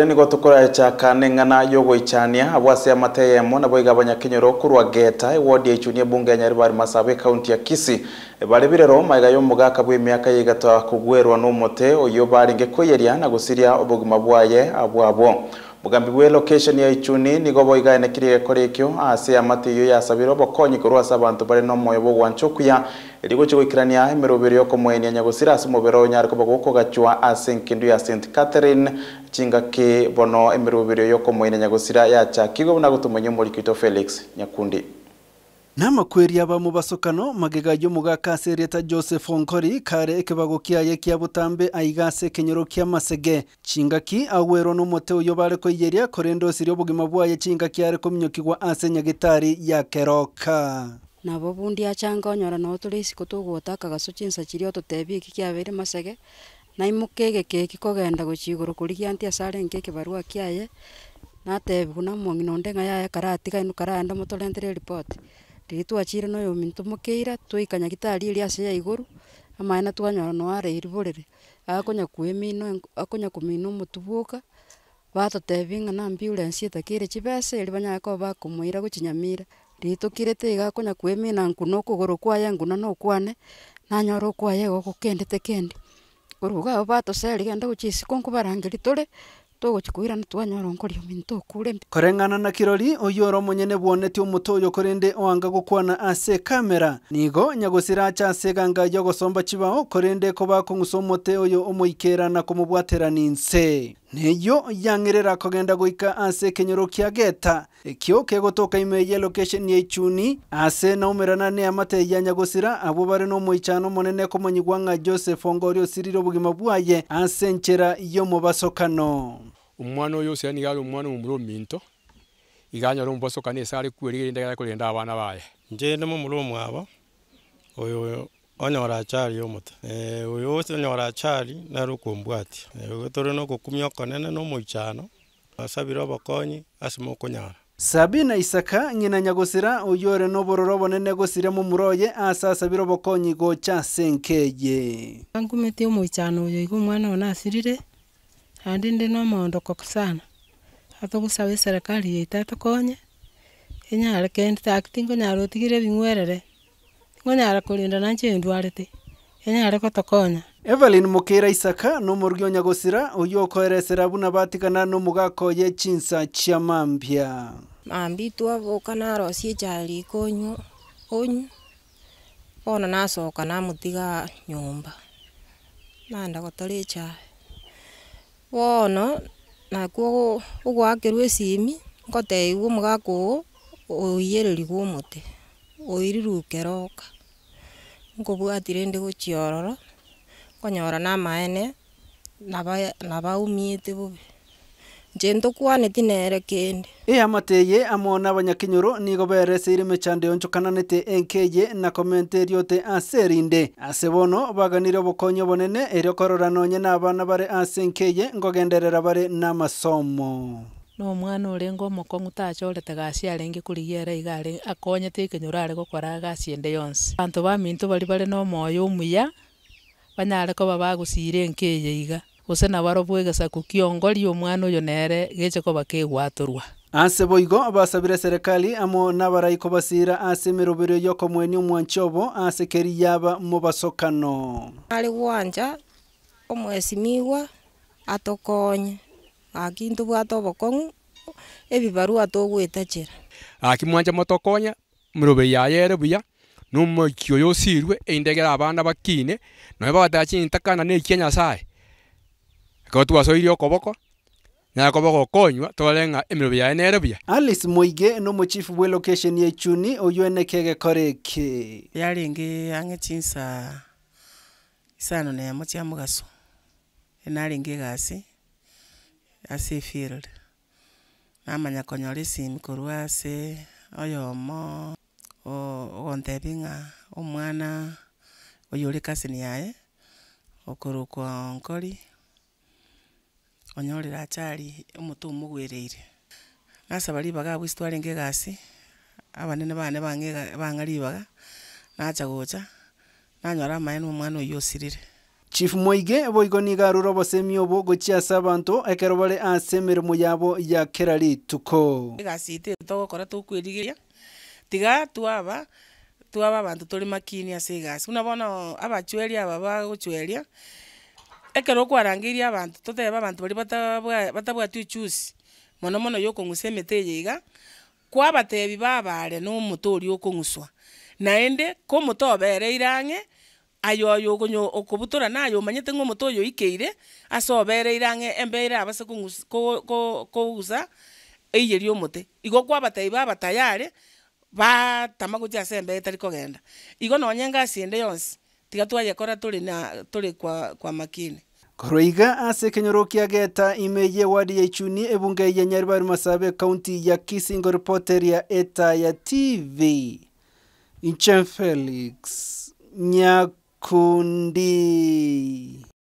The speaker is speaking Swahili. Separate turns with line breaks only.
nigo tukuraichakana yogoichania abwasi amateyemo nabo igabanya kinyoro kurwa geta ewodi echunie bunge nyari bari masabe kaunti ya kisi bari birero maiga y'omugaka bwa emiaka yigata kugwerwa n'omote oyo baringe kweyeria na gusiria obogima bwaye abwabo mugambi we location ya ichuni nigo kiri kirige korikio ase amatiyo yasabire obokonyi korwasa abanto bare na omoyo bogwanchokuya erigo chigoikerania emerobere yokomoenia nyagosira ase omobere oyo nyare koba gokogachwa ase enkindu ya st catherine chingaki bono emerobere yokomoenia nyagosira yachakigo buna gotumenye omorikito felix nyakundi
namakwiria ba mubasokano magegagio muga kasereta joseph onkori kare ekebago kiaye kia butambe aigase kenyoro kia masege chingaki awerwa na omote oyo barekoiyeria kore ndosi ria obogima bwaye chingaki arekominyokiwa ase nyagetari ya keroka
nabo bundi achango onyora no tore isiko togwotaka gaso chinsa chiria ototebi eki kiabeire masege naimoka egeke eki kogenda gochia igoro korigia anti ase arenge ekebarua kiaye natebi buna omong'ina onde ng'a yaya karatiga ino karaenda motorentera eripoti riria twachire no yo mintu mukiira twikanya gitari iria ase ya iguru amaene twanyora noare iriborere akonya kwimino akonya kumina omotubuuka batotebia ng'ana ambulensi etakeire chibesa eri banyara koba bakomoira gochinyamira ritokirete iga akonya kwimina nkuna okogoro kwaya nkuna nokwane nanyora okwaya igo ogokendete kende korwa igo abo batoseri genda gocha isiko nkobarangeri tore tuguchikwira nitwanyora nkori omi ntukure mbi
koreng'ana na kirori oyo oro omonyene bwonetie omoto oyo korende oanga gokwana ase ekamera nigo nyagosira acha ase eganga ya ogosomba chibao korende koba omote oyo na komobwaterani nse neyo yang'erera kogenda goika ase ekenyoro kia geta ekio kegotoka ime ya location ya ichuni ase naumerana ne amate ya nyagosira abo bare na omoichano omonene komonyi gwa ng'a joseph ongori osirire obogima bwaye ase enchera kano umwana oyo yani yari umwana mu muro minto iganya rumbo so kanisa ari kwirira ndagara kurenda abana baye nje ndimo muri umwabo
oyo onyora achari omuta eh oyo ose onyora achari nare eh, oyo toro no kukumya okonene no omoichano asabira abakonyi asimo kunyara
sabina isaka ng'ina nyagosira oyore nobororo obonene gosire momuroye ase asabire obokonyi gocha ase enkeye
angumete omoichano oyo iga omwana ona asirire andi ndino mondoko sana atogosaba eserekari yaito atokonye enyare kende taki tinkonyara otigire ebing'werere tinkonyara korinda nanche endwarete enyare
kotokonya evelyn mukira isaka na omorugi onyagosira oyo okoeresera buna batigana na omogako ya chinsa chia mambia
mambia twaboka narosia echari ika onywa bono nasoka namutiga nyomba nanda gotora echai wona nakuo ũgwakĩrwo icimi nkotei guo mugako uiyiriri gwa omote uiriruke roka nkobwatire ndi guchiororo nkonyora naba nabaumite bobe njentukwa netineere kende
iamatiiyi amona na abanyakinyoro nigo beereseire emechando yonchokananete enkeye na komenteria aserinde ase erinde ase bono baganire obokonyi obonene eri okorora nonye na abana bare ase enkeiye ngogenderera bare na amasomo
na omwana ore ngo omokong'u tachorete gasi arenge korigia ere iga are akonyete ekenyoro are gokora gasi ende yonse abanto baminto minto bari bare na omoyo omuya banyare koba bagosira enkeye iga gusena baro bwegesa kukiongoria omwana oyo nere gecheko bakigwaturwa
ase boigo basabire serekali amo nabaraiko basira ase mirubirio yokomweni omwanchi obo ase keri yaba mobasokano
ari gwanja omwesimiwa atokonye aki ntobwate obokong'u ebibarua togwetachera
aki mwanja motokonya mirubirio yayere buya omoiki oyo osirwe endegera abana bakine noe babatera chintakana na ekia nyasaye ko twacoire o koboko na koboko konywa twarenga emirubi yae nerebia alice moige no muchifu bwe location ya ichuni oyuene kege koreke yarenge ang'e chinsa
isano na yamo chia mugaso enarenge gasi ase field namanya konyora esimi korwa ase oyomo ogontebi ng'a omwana oyore kasini yaye kwa onkori onyorera achari omoto omogwereire, nase ribaga abwo ase twarenge egasi, abanene bane bang'a bang'a ribaga, nacha gocha, nanyora amaene omwana oyo osirire.
Chief Moige boigo iga arure obosemi obo ogochia ase abanto ekero bare ase emeremo yabo ya kera rituko.
Egasi ete togokora tokoerigeria, tiga twaba twaba abanto tori makini ase egasi buna bono abachweria aba bagochweria ekero okwarangeria abanto toteba abanto bari batabwati uchusi mono mono ya okong'usa emete eye iga kwabatebi babare na omoto oria okong'uswa naende ka omoto obereire ang'e ayo oyo okobutora nayo omanyete ng'a omoto oyo oikeire ase obereire ang'e embeere abase kog'usa eye ria omote igo kwabatebi baba tayare batama gochia ase embe etari kogenda igo nonya engasi ende yonsi tiga kora turi na turi kwa kwa makini
koroiga ase ya geta imeye wadi ya ichuni ebunge ya nyaribari masabe kaunti ya kisingo reporter ya eta ya tv inchen felix nyakundi